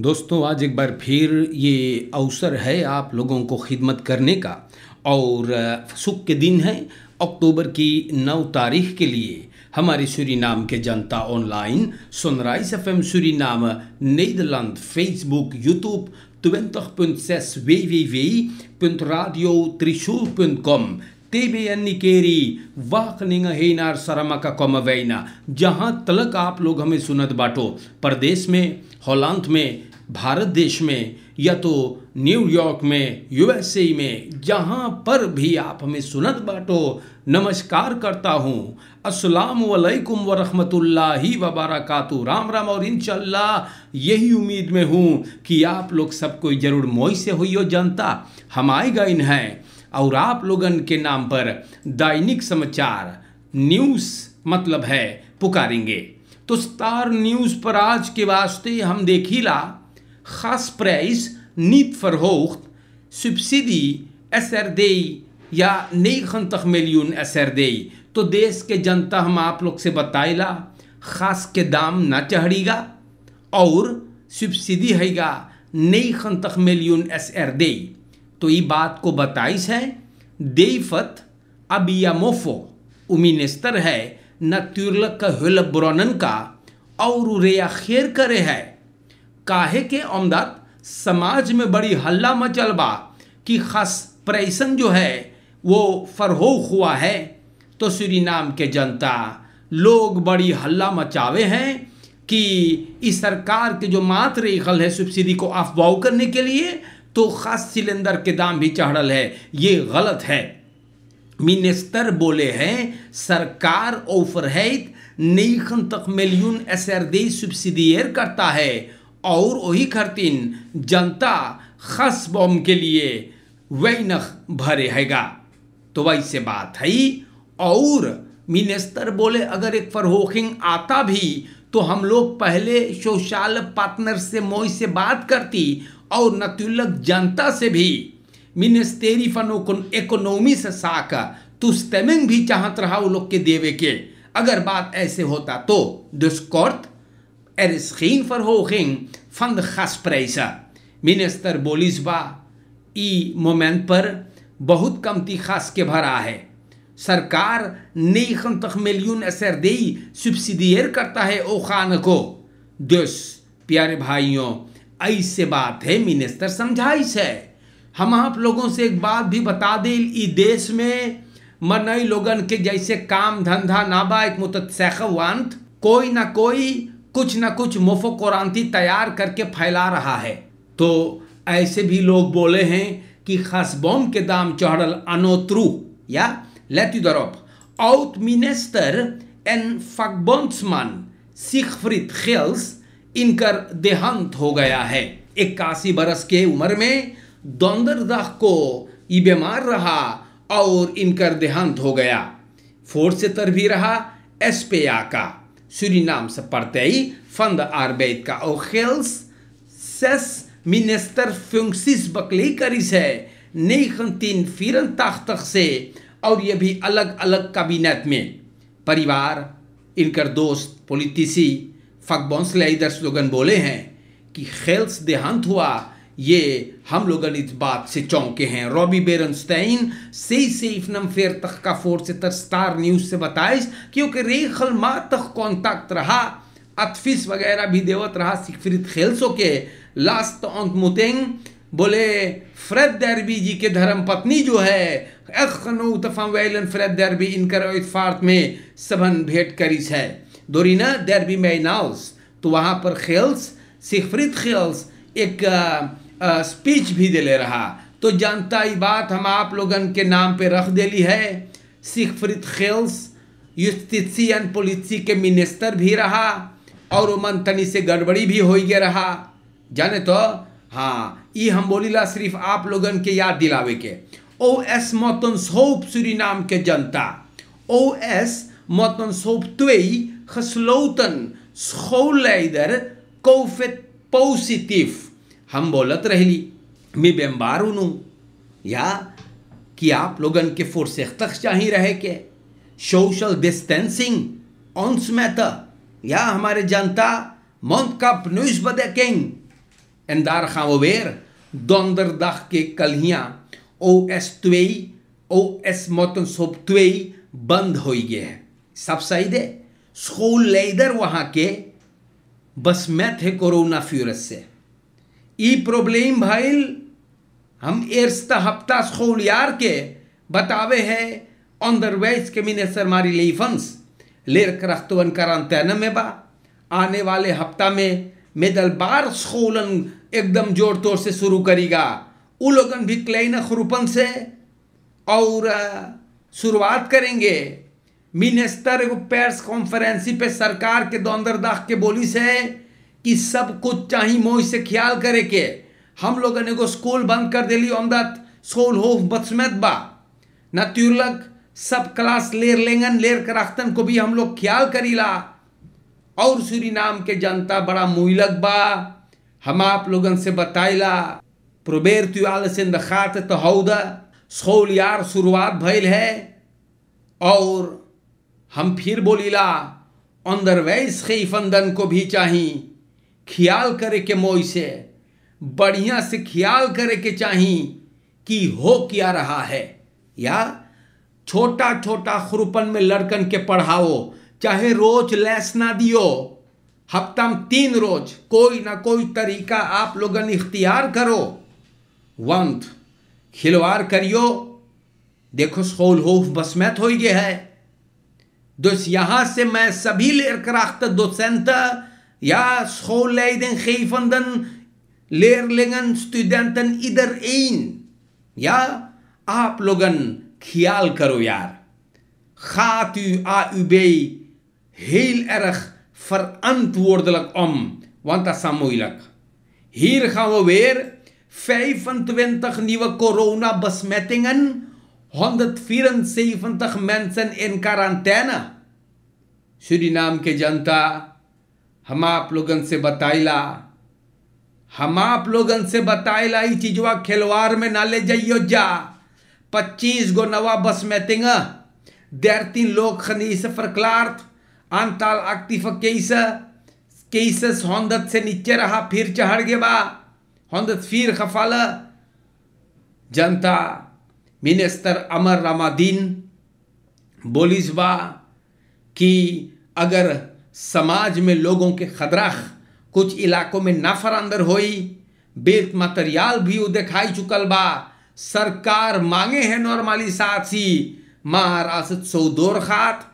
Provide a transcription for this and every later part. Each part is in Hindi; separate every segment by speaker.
Speaker 1: दोस्तों आज एक बार फिर ये अवसर है आप लोगों को खिदमत करने का और सुख के दिन है अक्टूबर की नौ तारीख के लिए हमारे नाम के जनता ऑनलाइन सनराइज एफ एम नाम नीदरलैंड फेसबुक यूट्यूब 20.6 www.radiotrishool.com वाह Nikeri, सरमा का कॉम वैना जहाँ तलक आप लोग हमें सुनत बाटो प्रदेश में होलांत में भारत देश में या तो न्यूयॉर्क में यूएसए में जहाँ पर भी आप हमें सुनत बाटो नमस्कार करता हूँ अस्सलाम वालेकुम व रहमतुल्लाहि व बरकातु राम राम और इंशाल्लाह यही उम्मीद में हूँ कि आप लोग सब कोई जरूर मोई से हुई जनता हम आए गए हैं और आप लोगन के नाम पर दैनिक समाचार न्यूज़ मतलब है पुकारेंगे तो स्टार न्यूज़ पर आज के वास्ते हम देखीला gasprijs niet verhoogd, subsidie SRD या 90 मिलियन एस आर दे तो देश के जनता हम आप लोग से बताएला खास के दाम ना चढ़ीगा और सब्सिडी हैगा नई मिलियन एस आर दे तो ये बात को बताइस है देफत अब या मोफो उमीनेस्तर है न त्युर्लक का हुलब ब्रोनन का और या खेर करे है काहे के अमदत समाज में बड़ी हल्ला मचल बा कि खास प्रैसन जो है वो फरहोग हुआ है तो श्री नाम के जनता लोग बड़ी हल्ला मचावे हैं कि इस सरकार के जो मात्र इकल है सब्सिडी को अफवाह करने के लिए तो खास सिलेंडर के दाम भी चढ़ल है ये गलत है मिनिस्टर बोले हैं सरकार ओवरहेद नई खन तक मिलियन एसरदी सब्सिडियर करता है और वही खरतीन जनता खस बम के लिए नख भरे हैगा तो वैसे बात है और मिनिस्टर बोले अगर एक फरहोकिंग आता भी तो हम लोग पहले शौचालय पार्टनर से मोई से बात करती और नतुल्लक जनता से भी मिनिस्टेरी फन इकोनॉमी से साक तुस्तमिंग भी चाहत रहा वो लोग के देवे के अगर बात ऐसे होता तो दुष्कर्त एरिस्किन फरहोकिंग van de gasprijzen. मिनिस्टर बोलिसबा ई मोमेंट पर बहुत कमती खास के भरा है सरकार नेगनtig miljoen SRD सब्सिडीर करता है ओ खान को दस प्यारे भाइयों ऐसे बात है मिनिस्टर समझाई से हम आप लोगों से एक बात भी बता दे ई देश में मनई लोगन के जैसे काम धंधा नाबा एक मुतसैखवान कोई ना कोई कुछ ना कुछ मोफो कुरानती तैयार करके फैला रहा है तो ऐसे भी लोग बोले हैं कि खास बॉम के दाम चढ़ल अनोत्रु या आउट मिनिस्टर एन फकबॉन्समान सिखफ्रित खेल्स इनकर देहांत हो गया है इक्यासी बरस के उम्र में दौंदरदाह को ये बीमार रहा और इनकर देहांत हो गया फोर्स तर भी रहा एसपेया का Surinaamse partij van de arbeid KOGELS zes ministerfuncties beklee करी है 1984 से और ये भी अलग अलग कैबिनेट में परिवार इनकर दोस्त पॉलिटिसी फकबॉन्स लाइदर्स लोगन बोले हैं कि खेल्स देहांत हुआ ये हम लोग इस बात से चौंके हैं रॉबी बेरनस्टाइन से सेफ फेर तक का फोर स्टार न्यूज़ से बताइस क्योंकि खल मा तक कॉन्टैक्ट रहा अतफिस वगैरह भी देवत रहा सिकफरित खेलसो के लास्ट अंत मुतेंग बोले फ्रेड दरबी जी के धर्म पत्नी जो है अखनऊ फ्रेड दरबी इनकर में सबन भेंट करीस है दोरीना दरबी मैनाउस तो वहाँ पर खेल्स सिकफरित खेल्स एक आ, स्पीच भी दे ले रहा तो जानता ही बात हम आप लोगन के नाम पे रख ली है सिख फ्रित खेल्स एंड पोलिसी के मिनिस्टर भी रहा और मन तनी से गड़बड़ी भी हो गया रहा जाने तो हाँ ये हम बोली ला सिर्फ आप लोगन के याद दिलावे के ओ एस मोतन सोप सूरी नाम के जनता ओ एस मोतन सोप तुई खसलोतन सोलेदर COVID पॉजिटिव हम बोलत रहली मैं बेम्बार उनू या कि आप लोगन के फुर्सत तक चाहिए रहे के सोशल डिस्टेंसिंग ऑन स्मैथ या हमारे जनता मौत कप न्यूज बदे किंग बदेकिंग एंदार वेर दोंदर दख के कलियाँ ओ एस तुई ओ एस मोतन सोप तुई बंद हो गए हैं सब सही दे स्कूल लेदर वहाँ के बस मैथ है कोरोना फ्यूरस से ई प्रॉब्लम भाई हम एर्स्ता हफ्ता स्कूल यार के बतावे है के onderwijs सर मारी लेफन्स लेर करख्तवन करानतन में बा आने वाले हफ्ता में मेदल बार स्कूलन एकदम जोर तोर से शुरू करेगा वो लोगन भी क्लेन खरूपन से और शुरुआत करेंगे मिनिस्टर एगो प्रेस कॉन्फ्रेंसी पे सरकार के दौंदर दाख के बोली से कि सब कुछ चाही मोह से ख्याल करे के हम लोग ने को स्कूल बंद कर दिली अमदत स्कूल हो बसमत बा नतुलक सब क्लास लेर लेंगन लेर कर रखतन को भी हम लोग ख्याल करी ला और सूरी नाम के जनता बड़ा मुइलक बा हम आप लोगन से बताइला प्रोबेर त्युआल से खात तो हौद स्कूल यार शुरुआत भैल है और हम फिर बोलीला अंदर वैस खीफंदन को भी चाहिए ख्याल करे के मोई से बढ़िया से ख्याल करे के चाहिए कि हो क्या रहा है या छोटा छोटा खुरपन में लड़कन के पढ़ाओ चाहे रोज लेस ना दियो हफ्ता में तीन रोज कोई ना कोई तरीका आप लोगन इख्तियार करो वंत खिलवाड़ करियो देखो स्कूल हो बसमैत हो गए है दोस्त यहाँ से मैं सभी लेकर दो दोसेंत Ja, schoolleidinggevenden, leerlingen, studenten, iedereen. Ja, aap logen khial Gaat u AUB heel erg verantwoordelijk om, want dat is moeilijk. Hier gaan we weer 25 nieuwe coronabesmettingen, 174 mensen in quarantaine. Suriname ke janta हम आप लोगन से बताइला हम आप लोगन से बताइला ई चीजवा खेलवार में ना ले जाइयो जा पच्चीस गो नवा बस में तिंग देर तीन लोग खनी से फरकलार्थ अंताल आक्तिफ केस केस हौंदत से नीचे रहा फिर चढ़ गे बा हौंदत फिर खफाल जनता मिनिस्टर अमर रामादीन बोलिस बा कि अगर समाज में लोगों के खदराख कुछ इलाकों में नफर अंदर होई बेत मतरियाल भी देखाई चुकल बा सरकार मांगे है नॉर्माली साथी महाराष्ट्र सऊदोर खात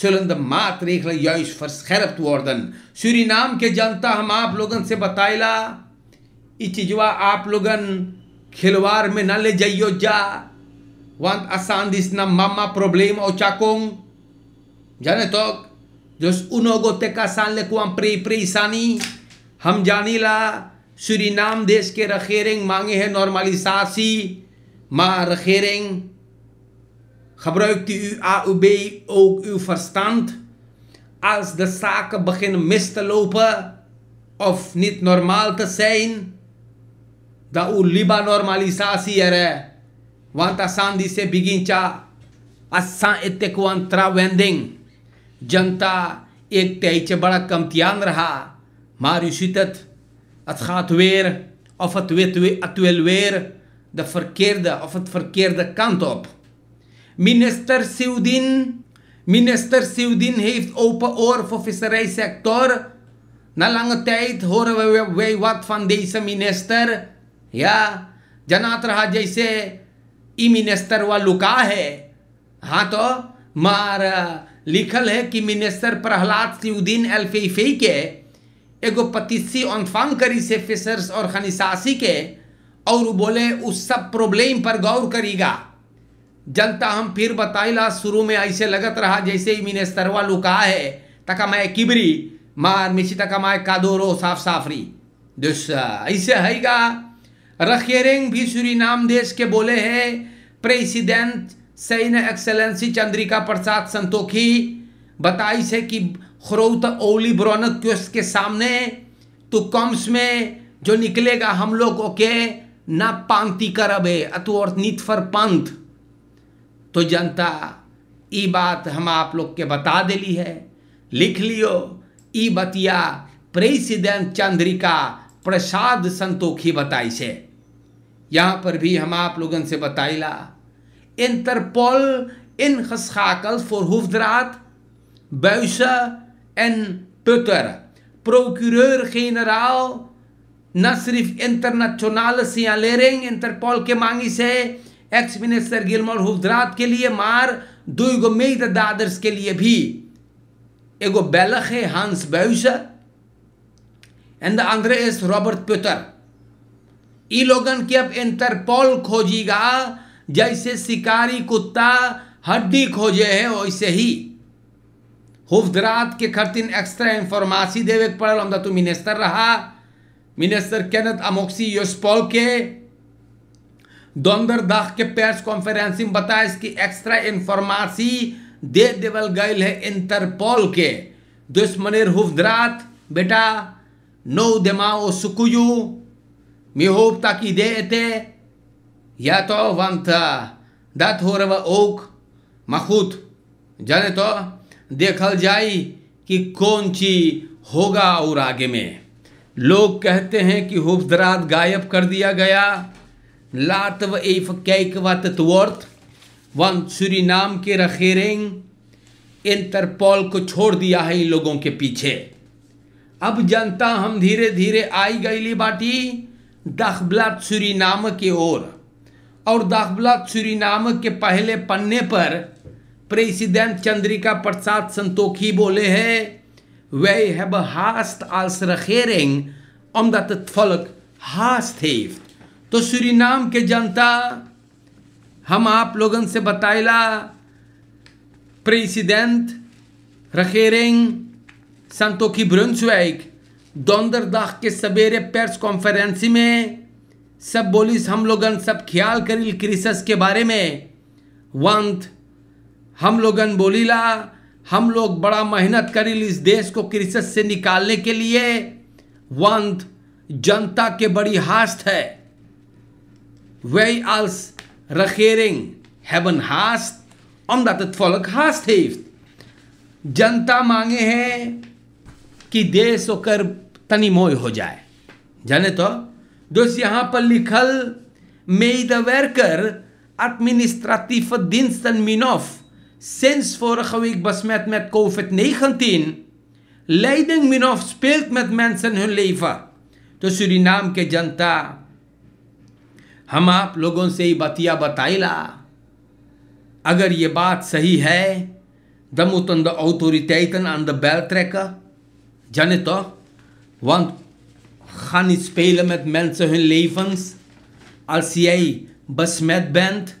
Speaker 1: सुलंद मात रेख यश फर्स वर्दन श्री नाम के जनता हम आप लोगन से बताइला ला चीजवा आप लोगन खिलवाड़ में न ले जाइयो जा वंत आसान दिस ना मामा प्रॉब्लम और चाकोंग जाने तो Dus uno goteka sanle kwam pre pre sani. Ham la. Suriname देश के regering मांगे है normalisatie. Maar regering, gebruikt u AUB ook uw verstand? Als de zaken beginnen mis te lopen of niet normaal te zijn, dan u liba normalisatie er. Want asan die se begint ja, asan kwam trawending. जनता एक तैयार बड़ा कमतियान रहा मारुषित अथातवेर ऑफ अतवेतवे अतवेलवेर द फरकेर द ऑफ अत फरकेर द कांत ऑफ मिनिस्टर सिउद्दीन मिनिस्टर सिउद्दीन हेफ ओप ओर फॉर फिसराइ सेक्टर न लंग तैत हो रे वात फान दे मिनिस्टर या जनात रहा जैसे ई मिनिस्टर वा लुका है हाँ तो मार लिखल है कि मिनेसर प्रहलाद सिउद्दीन एल्फेफे के एगो पतिसी ऑनफांग करी से फिशर्स और खनिशासी के और बोले उस सब प्रॉब्लम पर गौर करेगा जनता हम फिर बताइला शुरू में ऐसे लगत रहा जैसे ही मिनेस्तरवा लुका है तका मैं किबरी मार मिशी तका मैं रो साफ साफरी दुस ऐसे हैगा रखेरेंग भी सूरी नाम देश के बोले है प्रेसिडेंट सैन एक्सेलेंसी चंद्रिका प्रसाद संतोखी बताई से कि खरौत ओली ब्रोनक क्वेश्च के सामने तो कॉम्स में जो निकलेगा हम लोग ओके ना पांति करबे अतु और नीत फर पंथ तो जनता ई बात हम आप लोग के बता दिली है लिख लियो ई बतिया प्रेसिडेंट चंद्रिका प्रसाद संतोखी बताई से यहाँ पर भी हम आप लोगन से बताइला Interpol ingeschakeld voor hoofdraad, Buizen en Putter. Procureur-generaal न सिर्फ इंटरनेशनल सियालेरिंग इंटरपोल के मांगी से एक्स मिनिस्टर गिलमोर हुजरात के लिए मार दुगो मेद दादर्स के लिए भी एगो बैलख है हांस बैस एंड द आंध्र इज रॉबर्ट प्यूतर ई लोगन की अब इंटरपोल खोजीगा जैसे शिकारी कुत्ता हड्डी खोजे है वैसे ही हुफ्दरात के खर्तिन एक्स्ट्रा इंफॉर्मासी देवे पड़ल हम तो मिनिस्टर रहा मिनिस्टर केनत अमोक्सी योस्पॉल के दोंदर दाख के प्रेस कॉन्फ्रेंस में बताए इसकी एक्स्ट्रा इंफॉर्मासी दे देवल गई है इंटरपोल के दुश्मनेर हुफ्दरात बेटा नो देमा ओ सुकुयू मिहोब ताकि दे एते Yato vanta, dathorava oak, mahut, जाने तो देखल जाए कि कौन ची होगा और आगे में लोग कहते हैं कि हुफदरात गायब कर दिया गया लात व एफ कैक व तत्वर्थ वन सूरी नाम के रखेरेंग इंटरपोल को छोड़ दिया है इन लोगों के पीछे अब जनता हम धीरे धीरे आई गईली बाटी दखबलात सूरी नाम के ओर और दाखबला सूरीनाम के पहले पन्ने पर प्रेसिडेंट चंद्रिका प्रसाद संतोखी बोले हैं वे हैव हास्ट आल्स रखेरिंग अमदत फलक हास्ट हेफ्त तो सूरीनाम के जनता हम आप लोगन से बताइला president, regering, Santoki दौंदर दाख के सवेरे प्रेस कॉन्फ्रेंसी में सब बोलिस हम लोगन सब ख्याल करील क्रिसस के बारे में वंत हम लोगन बोलीला हम लोग बड़ा मेहनत करील इस देश को क्रिसस से निकालने के लिए वंत जनता के बड़ी हास्त है वे आल्स रखेरिंग हैवन हास्त om dat het जनता मांगे हैं कि देश होकर तनी मोय हो जाए जाने तो Dus दोस्त यहाँ पर लिखल मेदवेरकर administratieve diensten min af sinds vorige week besmet met COVID-19. Leiding min af speelt met mensen hun leven. Dus Suriname के जनता हम आप लोगों से ही बतिया बताइला अगर ये बात सही है दमुत ऑन द ऑथोरिटेटन ऑन द बेल ट्रैक want Ga niet spelen met mensen hun levens. Als jij besmet bent,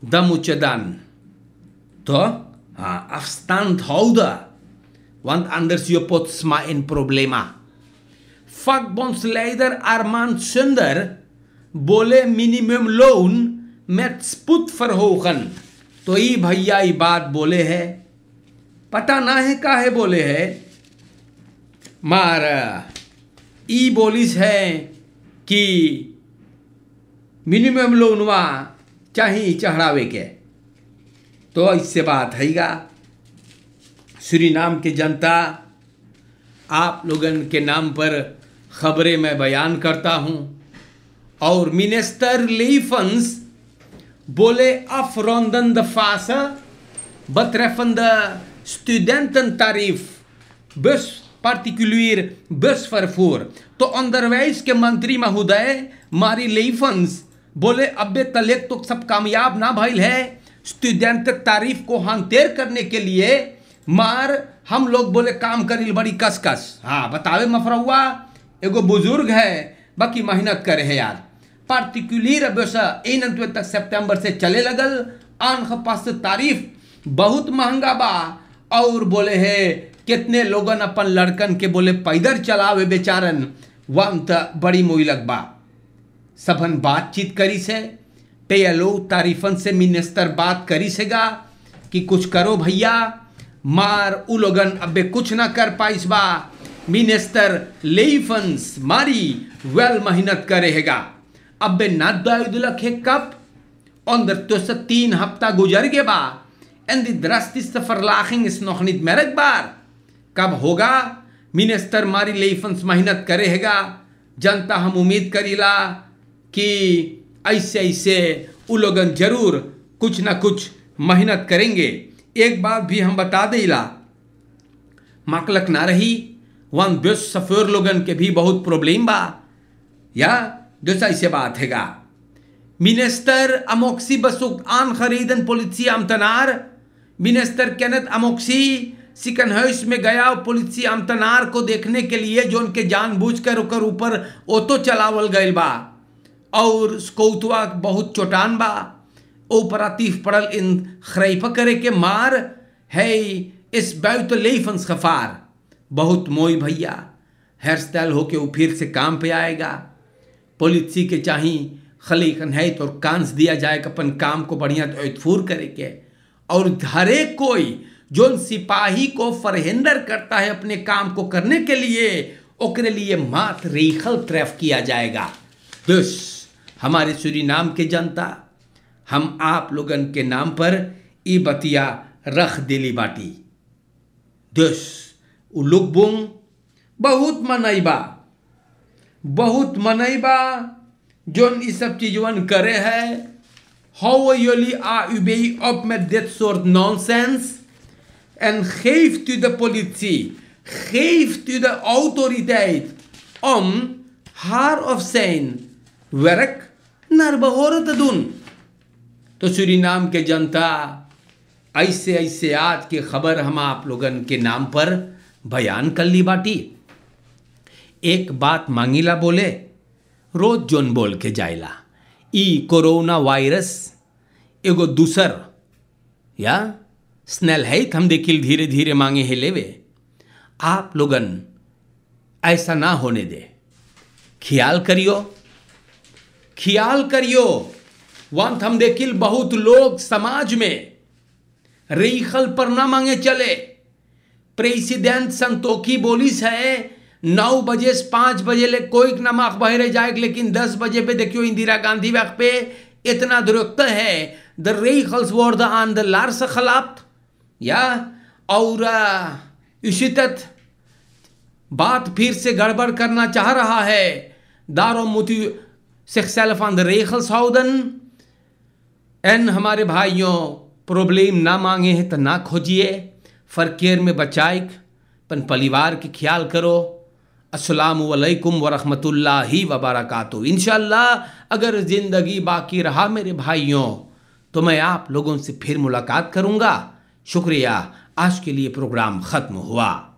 Speaker 1: dan moet je dan toch afstand houden. Want anders je potsma in problema. Vakbondsleider Armand Sunder bole minimumloon met spoed verhogen. फरहोगन तो ये bad bole बात Pata na hai bole hai. Maar. Eh, ई बोलिस है कि मिनिमम लोनवा चाहे चढ़ावे के तो इससे बात है श्री नाम के जनता आप लोगन के नाम पर खबरें मैं बयान करता हूँ और मिनिस्टर लीफंस बोले afronden de द स्टूडेंट तारीफ बस particulier busvervoer. तो onderwijs के मंत्री महोदय मारी लेफन्स बोले अबे तलेक तो सब कामयाब ना भइल है स्टूडेंट तारीफ को हंतेर करने के लिए मार हम लोग बोले काम करिल बड़ी कसकस हाँ बतावे मफरुआ एगो बुजुर्ग है बाकी मेहनत करे है यार पार्टिकुलर इन अंत तक सितंबर से चले लगल आन पास तारीफ बहुत महंगा बा और बोले है कितने लोगन अपन लड़कन के बोले पैदल चलावे बेचारन वम त बड़ी मोइलक बा सबन बातचीत करी से ते लोग तारीफन से मिनिस्टर बात करी से गा कि कुछ करो भैया मार उ लोगन अबे कुछ ना कर पाइस बा मिनिस्टर लेफंस मारी वेल मेहनत करेगा अबे ना दिलक है कब तो तीन हफ्ता गुजर hapta बा एंड द die drastisch verlaging इस nog मेरे बार कब होगा मिनिस्टर मारी लेफन्स मेहनत करेगा जनता हम उम्मीद करीला कि ऐसे ऐसे वो लोगन जरूर कुछ ना कुछ मेहनत करेंगे एक बात भी हम बता देला माकलक ना रही वन बेस सफ़ेर लोगन के भी बहुत प्रॉब्लम बा या जैसा ऐसे बात हैगा मिनिस्टर अमोक्सी बसुक आन खरीदन पोलिसी आमतनार मिनिस्टर कैनत अमोक्सी चिकन हाउस में गया और पुलिसी अमतनार को देखने के लिए जो उनके कर ओकर ऊपर ओतो चलावल गए बा और कौतुआ बहुत चोटान बा ऊपर अतीफ पड़ल इन खरीफ करे के मार है इस बैत तो लेफन खफार बहुत मोई भैया हेयर स्टाइल होके वो फिर से काम पे आएगा पुलिसी के चाही खली है तो कांस दिया जाए अपन काम को बढ़िया तो करे के और हरेक कोई जो सिपाही को फरहेंदर करता है अपने काम को करने के लिए ओकरे लिए मात रेखल त्रैफ किया जाएगा दुष हमारे सूरी नाम के जनता हम आप लोगन के नाम पर ई बतिया रख दिली बाटी दुस उलुकबुंग बहुत मनैबा बहुत मनैबा जोन ये सब चीज वन करे है हाउ योली आ यूबेई अप में डेथ सोर्ट nonsense en geeft u de politie, geeft u de autoriteit om haar of zijn werk naar behoren te doen तो सूरीनाम के जनता ऐसे ऐसे आज की खबर हम आप लोगन के नाम पर बयान कर ली बाटी एक बात मांगीला बोले रोज जोन बोल के जायला ई कोरोना वायरस एगो दूसर या स्नेल है हम देखिल धीरे धीरे मांगे है लेवे आप लोगन ऐसा ना होने दे ख्याल करियो ख्याल करियो वन हम देखिल बहुत लोग समाज में रेखल पर ना मांगे चले प्रेसिडेंट संतोखी बोलिस है नौ बजे से पाँच बजे ले कोई ना माख बहरे जाए लेकिन दस बजे पे देखियो इंदिरा गांधी वक्त पे इतना दुरुक्त है द रेखल्स वॉर द आन द लार्स खिलाफ़ या इसी तत् बात फिर से गड़बड़ करना चाह रहा है दारो मोती सेक्सेल्फ ऑन द रेखल साउदन एन हमारे भाइयों प्रॉब्लम ना मांगे हैं तो ना खोजिए फरकेर में बचाए पन परिवार के ख्याल करो असलकम वरहमतुल्ला वबरकत इन अगर ज़िंदगी बाकी रहा मेरे भाइयों तो मैं आप लोगों से फिर मुलाकात करूँगा शुक्रिया आज के लिए प्रोग्राम खत्म हुआ